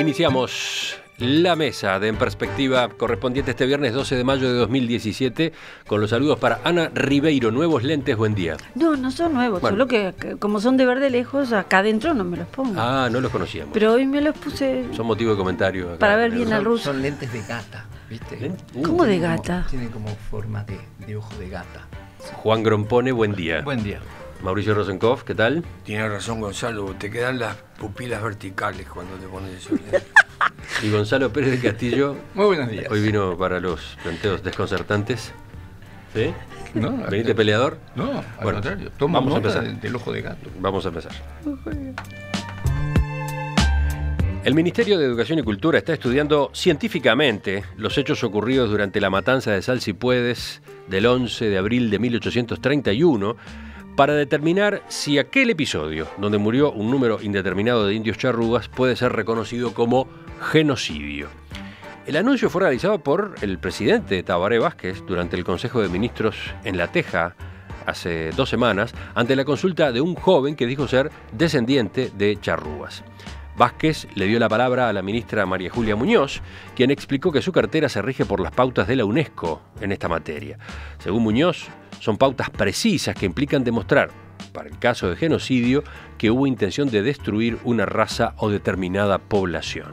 Iniciamos la mesa de En Perspectiva correspondiente este viernes 12 de mayo de 2017 con los saludos para Ana Ribeiro. Nuevos lentes, buen día. No, no son nuevos, solo que, como son de verde lejos, acá adentro no me los pongo. Ah, no los conocíamos. Pero hoy me los puse... Son motivo de comentario. Para ver bien al ruso. Son lentes de gata, ¿viste? ¿Eh? Uh, ¿Cómo de gata? tienen como forma de, de ojo de gata. Juan Grompone, buen día. Buen día. Mauricio Rosenkoff, ¿qué tal? Tienes razón, Gonzalo, te quedan las pupilas verticales cuando te pones eso. y Gonzalo Pérez de Castillo. Muy buenos días. Hoy vino para los planteos desconcertantes. ¿Sí? ¿Veniste peleador? No, al contrario. vamos a empezar. del ojo de gato. Vamos a empezar. El Ministerio de Educación y Cultura está estudiando científicamente los hechos ocurridos durante la matanza de Sal puedes del 11 de abril de 1831 para determinar si aquel episodio donde murió un número indeterminado de indios charrugas puede ser reconocido como genocidio. El anuncio fue realizado por el presidente Tabaré Vázquez durante el Consejo de Ministros en La Teja hace dos semanas ante la consulta de un joven que dijo ser descendiente de charrúas. Vázquez le dio la palabra a la ministra María Julia Muñoz, quien explicó que su cartera se rige por las pautas de la UNESCO en esta materia. Según Muñoz, son pautas precisas que implican demostrar, para el caso de genocidio, que hubo intención de destruir una raza o determinada población.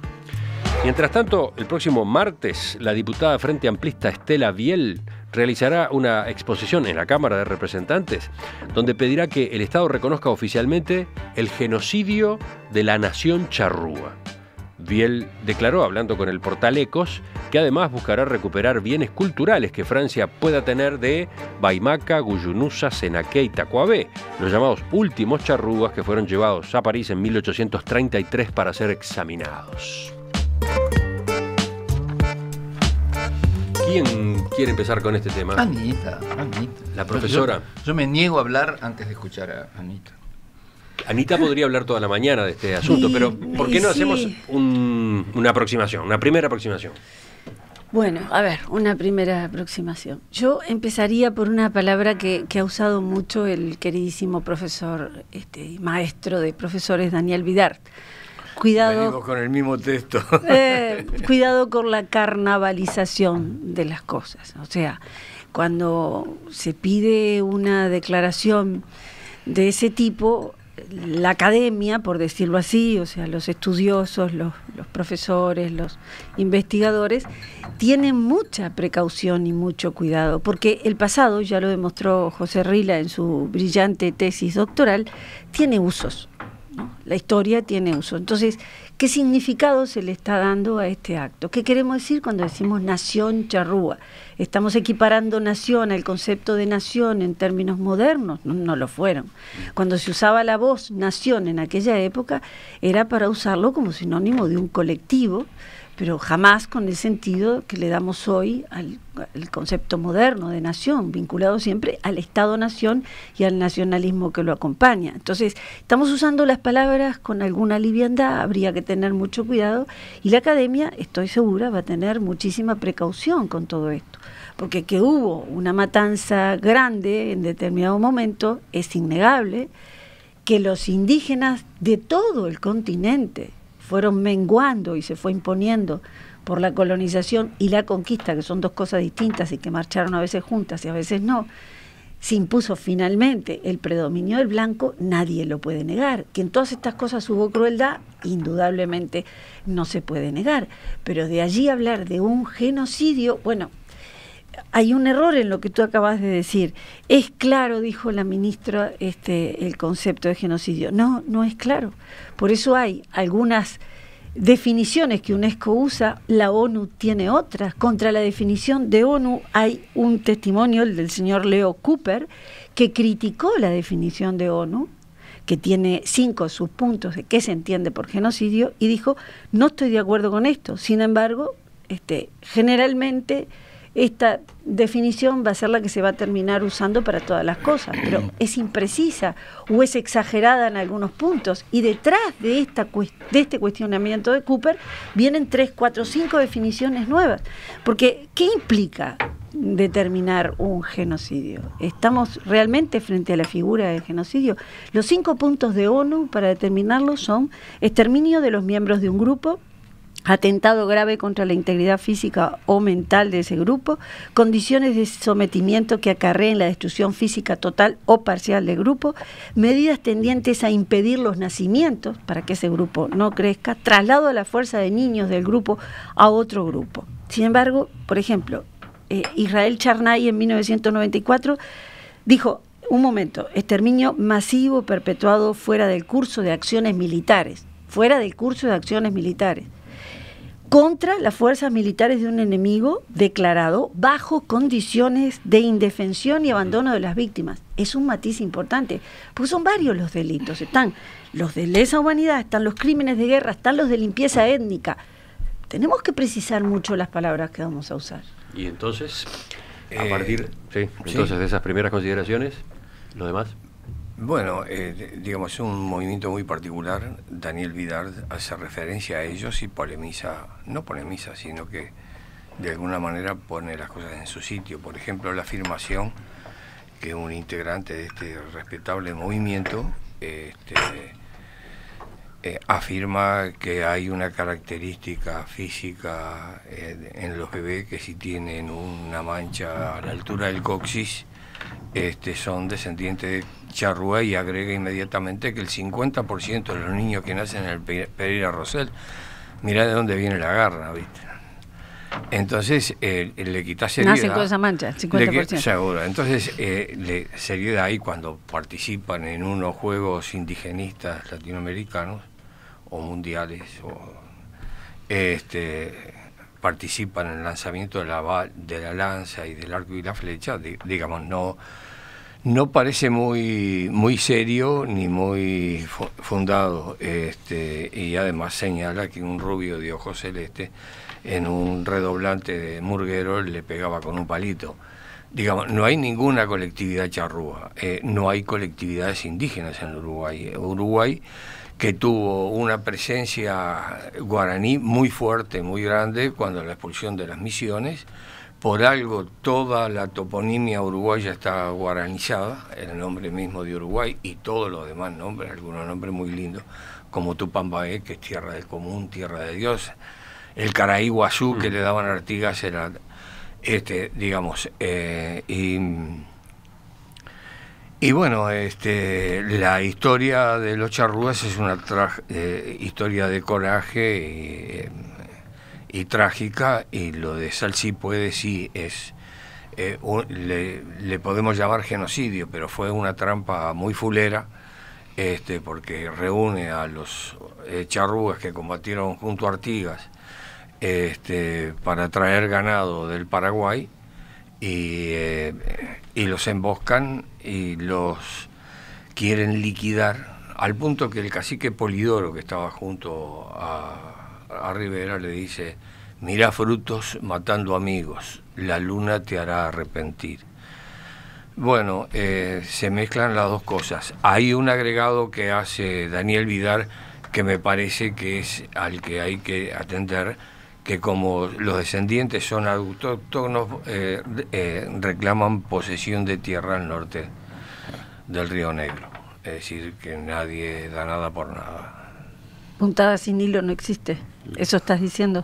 Mientras tanto, el próximo martes, la diputada Frente Amplista Estela Biel realizará una exposición en la Cámara de Representantes donde pedirá que el Estado reconozca oficialmente el genocidio de la nación charrúa. Biel declaró, hablando con el portal Ecos, que además buscará recuperar bienes culturales que Francia pueda tener de Baimaca, Guyunusa, Senaque y Tacuabé, los llamados últimos charrúas que fueron llevados a París en 1833 para ser examinados. ¿Quién quiere empezar con este tema? Anita, Anita. La profesora. Yo, me niego a hablar antes de escuchar a Anita. Anita podría hablar toda la mañana de este asunto, pero ¿por qué no hacemos una aproximación, una primera aproximación? Bueno, a ver, una primera aproximación. Yo empezaría por una palabra que, ha usado mucho el queridísimo profesor este, maestro de profesores Daniel Vidart cuidado. con el mismo texto. Eh, cuidado con la carnavalización de las cosas. O sea, cuando se pide una declaración de ese tipo, la academia, por decirlo así, o sea, los estudiosos, los, profesores, los investigadores, tienen mucha precaución y mucho cuidado, porque el pasado, ya lo demostró José Rila en su brillante tesis doctoral, tiene usos. La historia tiene uso. Entonces, ¿qué significado se le está dando a este acto? ¿Qué queremos decir cuando decimos nación charrúa? Estamos equiparando nación al concepto de nación en términos modernos, no lo fueron. Cuando se usaba la voz nación en aquella época, era para usarlo como sinónimo de un colectivo pero jamás con el sentido que le damos hoy al, concepto moderno de nación, vinculado siempre al Estado-nación y al nacionalismo que lo acompaña. Entonces, estamos usando las palabras con alguna liviandad, habría que tener mucho cuidado, y la academia, estoy segura, va a tener muchísima precaución con todo esto, porque que hubo una matanza grande en determinado momento es innegable, que los indígenas de todo el continente fueron menguando y se fue imponiendo por la colonización y la conquista, que son dos cosas distintas y que marcharon a veces juntas y a veces no, se impuso finalmente el predominio del blanco, nadie lo puede negar. Que en todas estas cosas hubo crueldad, indudablemente no se puede negar. Pero de allí hablar de un genocidio, bueno, hay un error en lo que tú acabas de decir. Es claro, dijo la ministra, este, el concepto de genocidio. No, no es claro. Por eso hay algunas definiciones que UNESCO usa, la ONU tiene otras. Contra la definición de ONU hay un testimonio, el del señor Leo Cooper, que criticó la definición de ONU, que tiene cinco subpuntos de qué se entiende por genocidio, y dijo, no estoy de acuerdo con esto. Sin embargo, este, generalmente esta definición va a ser la que se va a terminar usando para todas las cosas, pero es imprecisa o es exagerada en algunos puntos. Y detrás de, esta, de este cuestionamiento de Cooper vienen tres, cuatro, cinco definiciones nuevas. Porque, ¿qué implica determinar un genocidio? ¿Estamos realmente frente a la figura del genocidio? Los cinco puntos de ONU para determinarlo son exterminio de los miembros de un grupo, atentado grave contra la integridad física o mental de ese grupo, condiciones de sometimiento que acarreen la destrucción física total o parcial del grupo, medidas tendientes a impedir los nacimientos para que ese grupo no crezca, traslado a la fuerza de niños del grupo a otro grupo. Sin embargo, por ejemplo, eh, Israel Charnay en 1994 dijo, un momento, exterminio masivo perpetuado fuera del curso de acciones militares, fuera del curso de acciones militares contra las fuerzas militares de un enemigo declarado bajo condiciones de indefensión y abandono de las víctimas. Es un matiz importante, porque son varios los delitos. Están los de lesa humanidad, están los crímenes de guerra, están los de limpieza étnica. Tenemos que precisar mucho las palabras que vamos a usar. Y entonces, a eh, partir de esas primeras consideraciones, lo demás. Bueno, eh, digamos, es un movimiento muy particular. Daniel Vidard hace referencia a ellos y polemiza, no polemiza, sino que de alguna manera pone las cosas en su sitio. Por ejemplo, la afirmación que un integrante de este respetable movimiento este, eh, afirma que hay una característica física eh, en los bebés que si tienen una mancha a la altura del coxis, este, son descendientes de Charrúa y agrega inmediatamente que el 50% de los niños que nacen en el Pereira Rosel, mirá de dónde viene la garra, ¿viste? Entonces le quitas seriedad. Nacen con esa mancha, 50%. seguro. Entonces, eh, le, seriedad ahí cuando participan en unos juegos indigenistas latinoamericanos o mundiales o este, participan en el lanzamiento de la, de la lanza y del arco y la flecha, digamos, no, no parece muy, muy serio ni muy fundado. Este, y además señala que un rubio de ojos celeste en un redoblante de murguero le pegaba con un palito. Digamos, no hay ninguna colectividad charrúa, eh, no hay colectividades indígenas en Uruguay. Uruguay que tuvo una presencia guaraní muy fuerte, muy grande, cuando la expulsión de las misiones. Por algo toda la toponimia uruguaya está guaranizada, el nombre mismo de Uruguay y todos los demás nombres, algunos nombres muy lindos, como Tupambaé, que es tierra del común, tierra de Dios, el Caraíguazú, que mm. le daban Artigas, era, este, digamos, eh, y y bueno, este, la historia de los charrúas es una eh, historia de coraje eh, y, trágica, y lo de Salsi puede sí es, eh, le, podemos llamar genocidio, pero fue una trampa muy fulera, este, porque reúne a los charrúas que combatieron junto a Artigas este, para traer ganado del Paraguay y, y los emboscan y los quieren liquidar, al punto que el cacique Polidoro, que estaba junto a, Rivera, le dice, mira frutos matando amigos, la luna te hará arrepentir. Bueno, eh, se mezclan las dos cosas. Hay un agregado que hace Daniel Vidar que me parece que es al que hay que atender, que como los descendientes son autóctonos, eh, eh, reclaman posesión de tierra al norte del río Negro. Es decir, que nadie da nada por nada. Puntada sin hilo no existe. ¿Eso estás diciendo?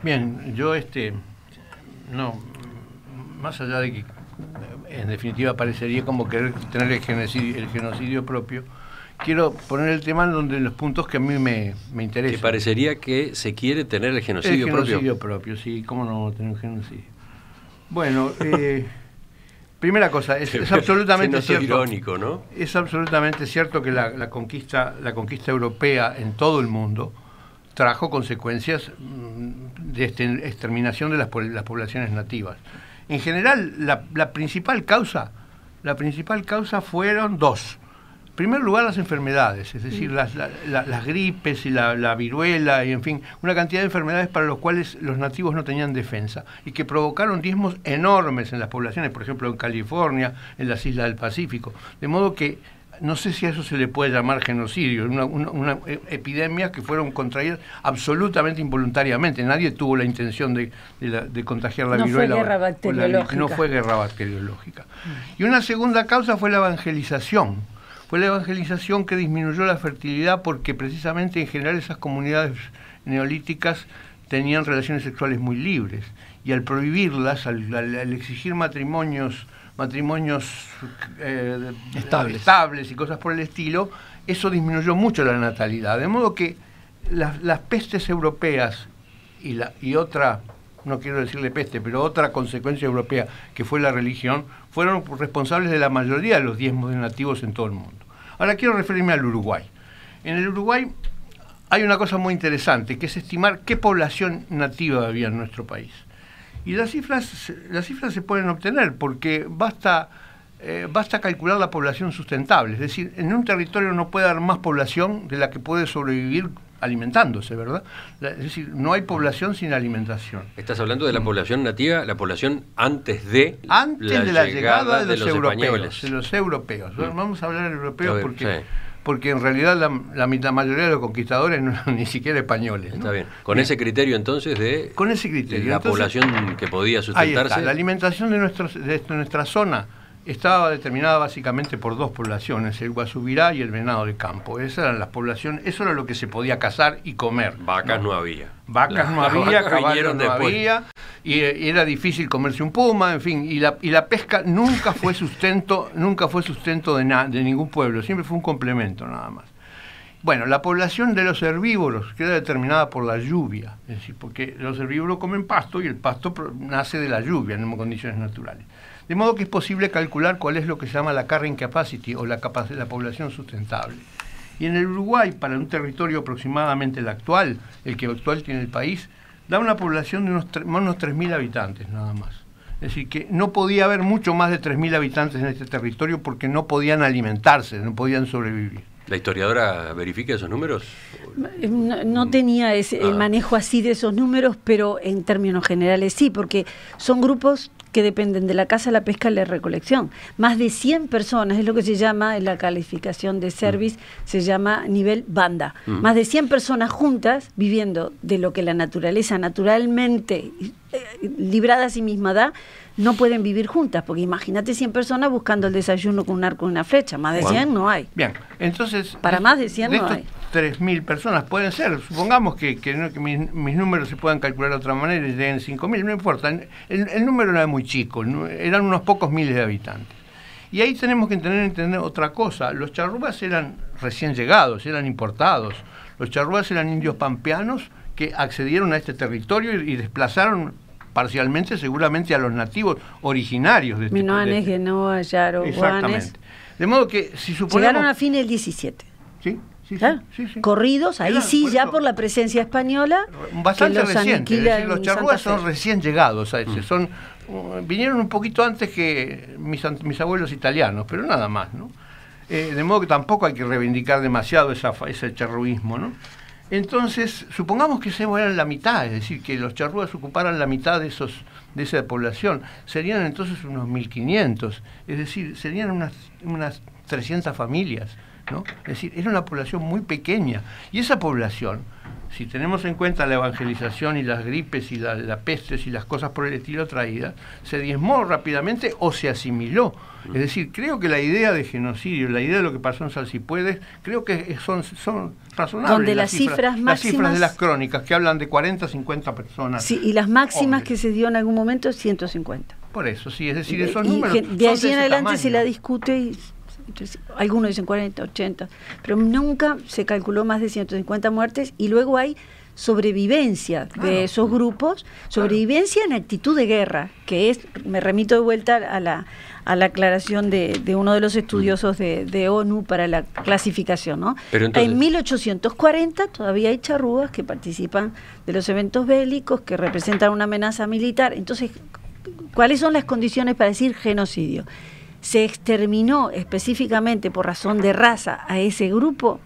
Bien, yo este, no, más allá de que en definitiva parecería como querer tener el el genocidio propio, quiero poner el tema en donde los puntos que a mí me, me interesan. Que parecería que se quiere tener el genocidio propio. El genocidio propio, sí, cómo no tener un genocidio. Bueno, eh, primera cosa, es, absolutamente cierto. irónico, ¿no? Es absolutamente cierto que la, conquista, la conquista europea en todo el mundo trajo consecuencias mm, de exterminación de las, poblaciones nativas. En general, la principal causa, la principal causa fueron dos en primer lugar, las enfermedades, es decir, mm. las, gripes y la, viruela y, en fin, una cantidad de enfermedades para las cuales los nativos no tenían defensa y que provocaron diezmos enormes en las poblaciones, por ejemplo, en California, en las islas del Pacífico. De modo que no sé si a eso se le puede llamar genocidio, una, una, e, epidemia que fueron contraídas absolutamente involuntariamente. Nadie tuvo la intención de, de, contagiar la viruela. Fue no fue guerra bacteriológica. Mm. Y una segunda causa fue la evangelización fue la evangelización que disminuyó la fertilidad porque precisamente en general esas comunidades neolíticas tenían relaciones sexuales muy libres y al prohibirlas, al, exigir matrimonios matrimonios eh, estables. y cosas por el estilo, eso disminuyó mucho la natalidad. De modo que las, pestes europeas y, y otra, no quiero decirle peste, pero otra consecuencia europea que fue la religión, fueron responsables de la mayoría de los diezmos de nativos en todo el mundo. Ahora quiero referirme al Uruguay. En el Uruguay hay una cosa muy interesante, que es estimar qué población nativa había en nuestro país. Y las cifras, las cifras se pueden obtener porque basta, eh, basta calcular la población sustentable. Es decir, en un territorio no puede haber más población de la que puede sobrevivir alimentándose, ¿verdad? Es decir, no hay población sin alimentación. Estás hablando de la mm. población nativa, la población antes de antes la de la llegada de, los, europeos, de los europeos. vamos a hablar de europeos porque porque en realidad la, mitad mayoría de los conquistadores no eran ni siquiera españoles. Está bien. Con ese criterio entonces de con ese criterio la población que podía sustentarse. la alimentación de nuestros de nuestra zona estaba determinada básicamente por dos poblaciones, el guasubirá y el venado de campo. Esas eran las poblaciones, eso era lo que se podía cazar y comer. Vacas no, había. Vacas no había, Cayeron y, era difícil comerse un puma, en fin, y la, pesca nunca fue sustento, nunca fue sustento de, de ningún pueblo, siempre fue un complemento nada más. Bueno, la población de los herbívoros queda determinada por la lluvia, es decir, porque los herbívoros comen pasto y el pasto nace de la lluvia en condiciones naturales. De modo que es posible calcular cuál es lo que se llama la carrying capacity o la, la población sustentable. Y en el Uruguay, para un territorio aproximadamente el actual, el que actual tiene el país, da una población de unos, unos 3.000 habitantes nada más. Es decir, que no podía haber mucho más de 3.000 habitantes en este territorio porque no podían alimentarse, no podían sobrevivir. ¿La historiadora verifica esos números? No, mm. tenía ese, el ah. manejo así de esos números, pero en términos generales sí, porque son grupos que dependen de la caza, la pesca y la recolección. Más de 100 personas, es lo que se llama en la calificación de service, mm. se llama nivel banda. Mm. Más de 100 personas juntas viviendo de lo que la naturaleza naturalmente eh, librada a sí misma da, no pueden vivir juntas, porque imagínate 100 personas buscando el desayuno con un arco y una flecha, más de 100 no hay. Bien, entonces... Para más de 100 no hay. 3.000 personas, pueden ser, supongamos que, que, mis, números se puedan calcular de otra manera y lleguen 5.000, no importa, el, número era muy chico, eran unos pocos miles de habitantes. Y ahí tenemos que entender, otra cosa, los charrúas eran recién llegados, eran importados, los charrúas eran indios pampeanos que accedieron a este territorio y, desplazaron parcialmente seguramente a los nativos originarios de este Minoanes, este Exactamente. De modo que si suponemos... Llegaron a fines del 17. ¿Sí? corridos, ahí sí, ya por la presencia española. Bastante los los charrúas son recién llegados a ese, mm. son, uh, vinieron un poquito antes que mis, abuelos italianos, pero nada más, ¿no? Eh, de modo que tampoco hay que reivindicar demasiado esa, ese charruismo, Entonces, supongamos que se mueran la mitad, es decir, que los charrúas ocuparan la mitad de, esos, de esa población, serían entonces unos 1.500, es decir, serían unas, unas 300 familias. Es decir, era una población muy pequeña. Y esa población, si tenemos en cuenta la evangelización y las gripes y las la pestes y las cosas por el estilo traídas, se diezmó rápidamente o se asimiló. Es decir, creo que la idea de genocidio, la idea de lo que pasó en Salsipuedes, creo que son, son razonables. Donde las, cifras, Las cifras de las crónicas, que hablan de 40, 50 personas. Sí, y las máximas que se dio en algún momento, 150. Por eso, sí, es decir, esos De allí en adelante si se la discute y algunos dicen 40, 80, pero nunca se calculó más de 150 muertes y luego hay sobrevivencia de esos grupos, sobrevivencia en actitud de guerra, que es, me remito de vuelta a la, a la aclaración de, uno de los estudiosos de, ONU para la clasificación. ¿no? Pero en 1840 todavía hay charrúas que participan de los eventos bélicos, que representan una amenaza militar. Entonces, ¿cuáles son las condiciones para decir genocidio? se exterminó específicamente por razón de raza a ese grupo,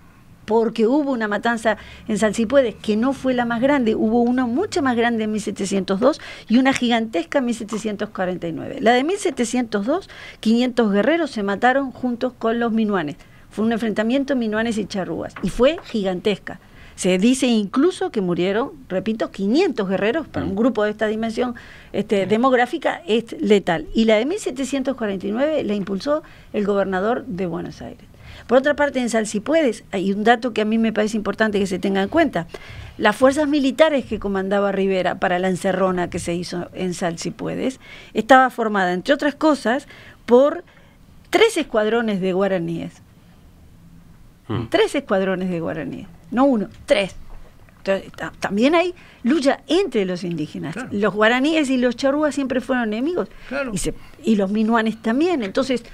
porque hubo una matanza en Salsipuedes que no fue la más grande, hubo una mucho más grande en 1702 y una gigantesca en 1749. La de 1702, 500 guerreros se mataron juntos con los minuanes. Fue un enfrentamiento minuanes y charrúas y fue gigantesca. Se dice incluso que murieron, repito, 500 guerreros para un mm. grupo de esta dimensión este, mm. demográfica es letal. Y la de 1749 la impulsó el gobernador de Buenos Aires. Por otra parte, en puedes hay un dato que a mí me parece importante que se tenga en cuenta. Las fuerzas militares que comandaba Rivera para la encerrona que se hizo en puedes estaba formada, entre otras cosas, por tres escuadrones de guaraníes. Mm. Tres escuadrones de guaraníes no uno, tres. también hay lucha entre los indígenas. Los guaraníes y los charrúas siempre fueron enemigos. Y, y los minuanes también. Entonces,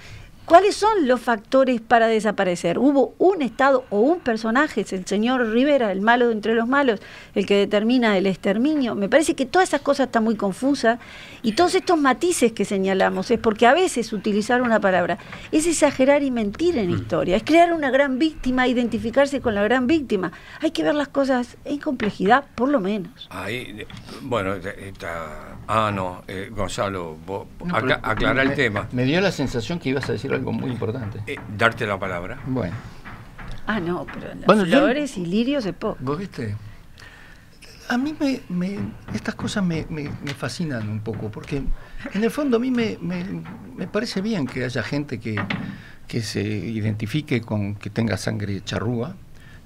¿Cuáles son los factores para desaparecer? ¿Hubo un Estado o un personaje, es el señor Rivera, el malo de entre los malos, el que determina el exterminio? Me parece que todas esas cosas están muy confusas y todos estos matices que señalamos es porque a veces utilizar una palabra es exagerar y mentir en mm. historia, es crear una gran víctima, identificarse con la gran víctima. Hay que ver las cosas en complejidad, por lo menos. Ahí, bueno, está, ah, no, eh, Gonzalo, aclara el tema. Me dio la sensación que ibas a decir algo muy importante. Eh, darte la palabra. Bueno. Ah, no, pero las bueno, flores y lirios de poco. ¿Vos viste? A mí estas cosas me, fascinan un poco, porque en el fondo a mí me, parece bien que haya gente que, que, se identifique con que tenga sangre charrúa.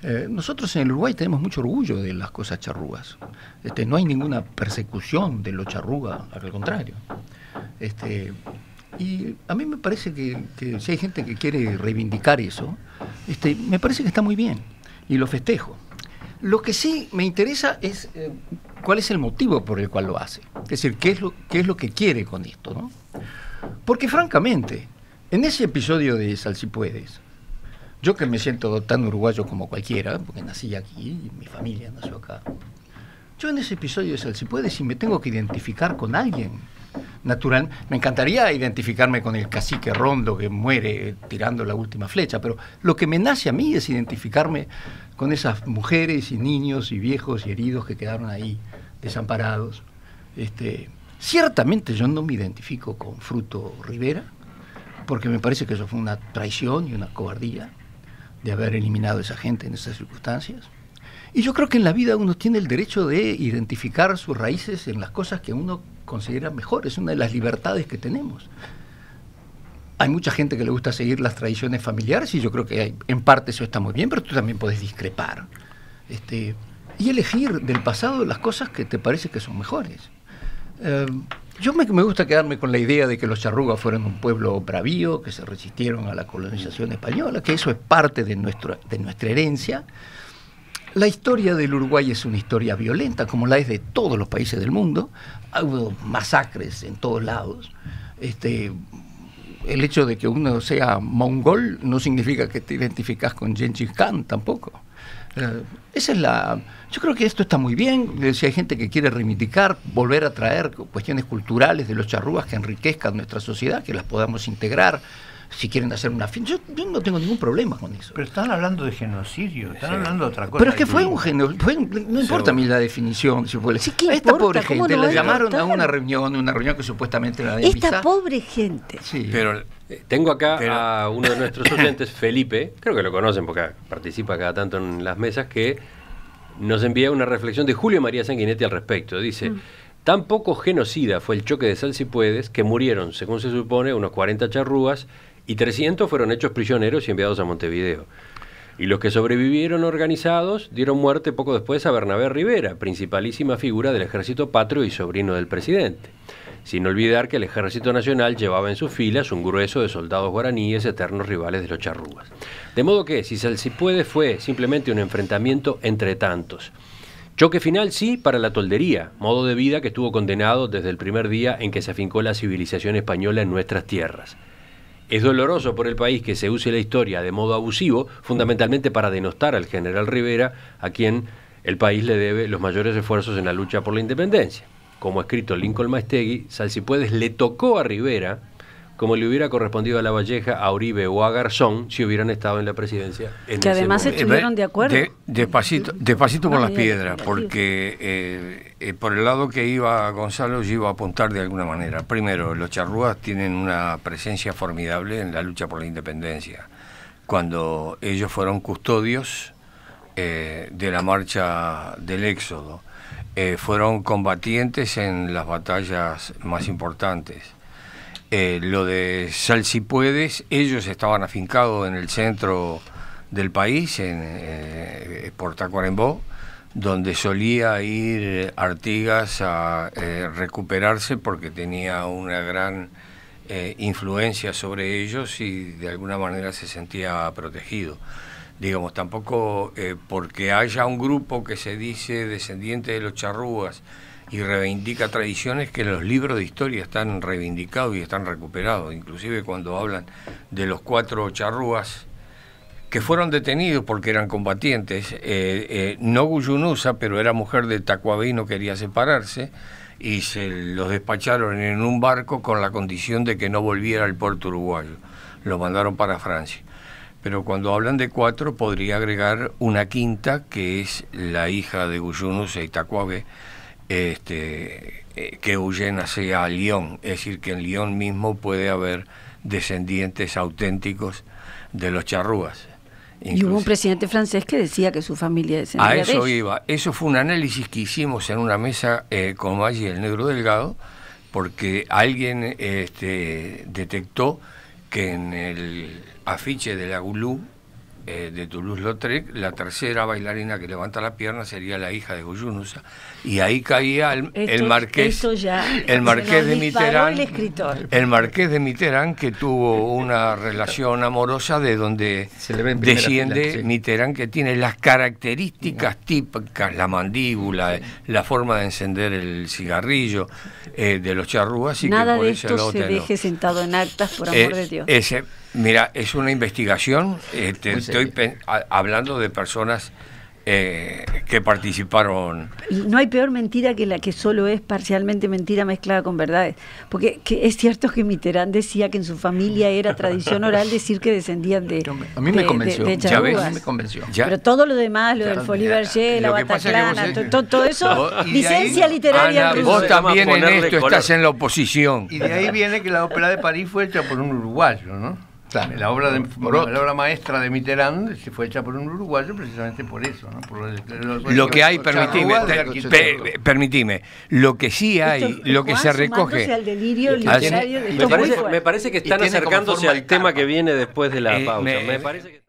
Eh, nosotros en el Uruguay tenemos mucho orgullo de las cosas charrúas. Este, no hay ninguna persecución de lo charrúa, al contrario. Este, y a mí me parece que, si hay gente que quiere reivindicar eso, este, me parece que está muy bien y lo festejo. Lo que sí me interesa es eh, cuál es el motivo por el cual lo hace. Es decir, qué es lo, qué es lo que quiere con esto. ¿no? Porque francamente, en ese episodio de puedes yo que me siento tan uruguayo como cualquiera, porque nací aquí y mi familia nació acá, yo en ese episodio de Salsipuedes, si me tengo que identificar con alguien, natural. Me encantaría identificarme con el cacique Rondo que muere tirando la última flecha, pero lo que me nace a mí es identificarme con esas mujeres y niños y viejos y heridos que quedaron ahí desamparados. Este, ciertamente yo no me identifico con Fruto Rivera, porque me parece que eso fue una traición y una cobardía de haber eliminado a esa gente en esas circunstancias. Y yo creo que en la vida uno tiene el derecho de identificar sus raíces en las cosas que uno considera mejor, es una de las libertades que tenemos. Hay mucha gente que le gusta seguir las tradiciones familiares y yo creo que en parte eso está muy bien, pero tú también puedes discrepar. Este, y elegir del pasado las cosas que te parece que son mejores. Eh, yo me, gusta quedarme con la idea de que los charrugas fueron un pueblo bravío, que se resistieron a la colonización española, que eso es parte de, nuestro, de nuestra herencia. La historia del Uruguay es una historia violenta, como la es de todos los países del mundo. habido masacres en todos lados. Este, el hecho de que uno sea mongol no significa que te identificas con Gengis Khan tampoco. Eh, esa es la. Yo creo que esto está muy bien. Eh, si hay gente que quiere reivindicar, volver a traer cuestiones culturales de los charrúas que enriquezcan nuestra sociedad, que las podamos integrar si quieren hacer una fin Yo, no tengo ningún problema con eso. Pero están hablando de genocidio, están hablando de otra cosa. Pero es que fue un genocidio, no importa a mí la definición, si fue. Sí, Esta pobre gente, la llamaron a, una reunión, una reunión que supuestamente era de Esta pobre gente. Pero eh, tengo acá a uno de nuestros oyentes, Felipe, creo que lo conocen porque participa cada tanto en las mesas, que nos envía una reflexión de Julio María Sanguinetti al respecto. Dice... Mm. Tan poco genocida fue el choque de Sal si puedes que murieron, según se supone, unos 40 charrúas y 300 fueron hechos prisioneros y enviados a Montevideo. Y los que sobrevivieron organizados dieron muerte poco después a Bernabé Rivera, principalísima figura del ejército patrio y sobrino del presidente. Sin olvidar que el ejército nacional llevaba en sus filas un grueso de soldados guaraníes, eternos rivales de los charrúas. De modo que, si se puede, fue simplemente un enfrentamiento entre tantos. Choque final sí para la toldería, modo de vida que estuvo condenado desde el primer día en que se afincó la civilización española en nuestras tierras. Es doloroso por el país que se use la historia de modo abusivo, fundamentalmente para denostar al general Rivera, a quien el país le debe los mayores esfuerzos en la lucha por la independencia. Como ha escrito Lincoln Maestegui, puedes le tocó a Rivera como le hubiera correspondido a La Valleja, a Uribe o a Garzón si hubieran estado en la presidencia. que además se estuvieron de acuerdo. Eh, despacito, despacito por las piedras, porque eh, eh, por el lado que iba Gonzalo yo iba a apuntar de alguna manera. Primero, los charrúas tienen una presencia formidable en la lucha por la independencia. Cuando ellos fueron custodios de la marcha del éxodo, fueron combatientes en las batallas más importantes eh, lo de Sal ellos estaban afincados en el centro del país, en eh, Portacuarembó, donde solía ir Artigas a eh, recuperarse porque tenía una gran influencia sobre ellos y de alguna manera se sentía protegido. Digamos, tampoco porque haya un grupo que se dice descendiente de los charrúas, y reivindica tradiciones que los libros de historia están reivindicados y están recuperados, inclusive cuando hablan de los cuatro charrúas que fueron detenidos porque eran combatientes, eh, eh, no Guyunusa, pero era mujer de Tacuabe y no quería separarse, y se los despacharon en un barco con la condición de que no volviera al puerto uruguayo, lo mandaron para Francia pero cuando hablan de cuatro podría agregar una quinta que es la hija de y Tacuabe este, eh, que huyen hacia Lyon, es decir, que en Lyon mismo puede haber descendientes auténticos de los charrúas. Y hubo un presidente francés que decía que su familia descendía A eso iba. Eso fue un análisis que hicimos en una mesa eh, con Valle el Negro Delgado, porque alguien este, detectó que en el afiche de la Gulú eh, de Toulouse-Lautrec, la tercera bailarina que levanta la pierna sería la hija de Goyunusa, y ahí caía el, marqués, el marqués de Mitterrand, el, marqués de Mitterrand que tuvo una relación amorosa de donde desciende que tiene las características típicas, la mandíbula, la forma de encender el cigarrillo eh, de los charrúas y Nada por de esto se deje sentado en actas, por eh, amor de Dios. Ese, Mira, es una investigación, eh, estoy hablando de personas eh, que participaron. No hay peor mentira que la que solo es parcialmente mentira mezclada con verdades. Porque es cierto que Mitterrand decía que en su familia era tradición oral decir que descendían de. a mí me convenció. De, me convenció. Pero todo lo demás, lo del del Folivergé, la Bataclana, todo, eso, licencia literaria. vos también en esto estás en la oposición. Y de ahí viene que la ópera de París fue hecha por un uruguayo, ¿no? La, obra de, la obra maestra de Mitterrand se fue hecha por un uruguayo precisamente por eso. ¿no? lo que hay, permitime, lo que sí hay, lo que se recoge... me, parece, que están acercándose al tema que viene después de la eh, pausa. Me, parece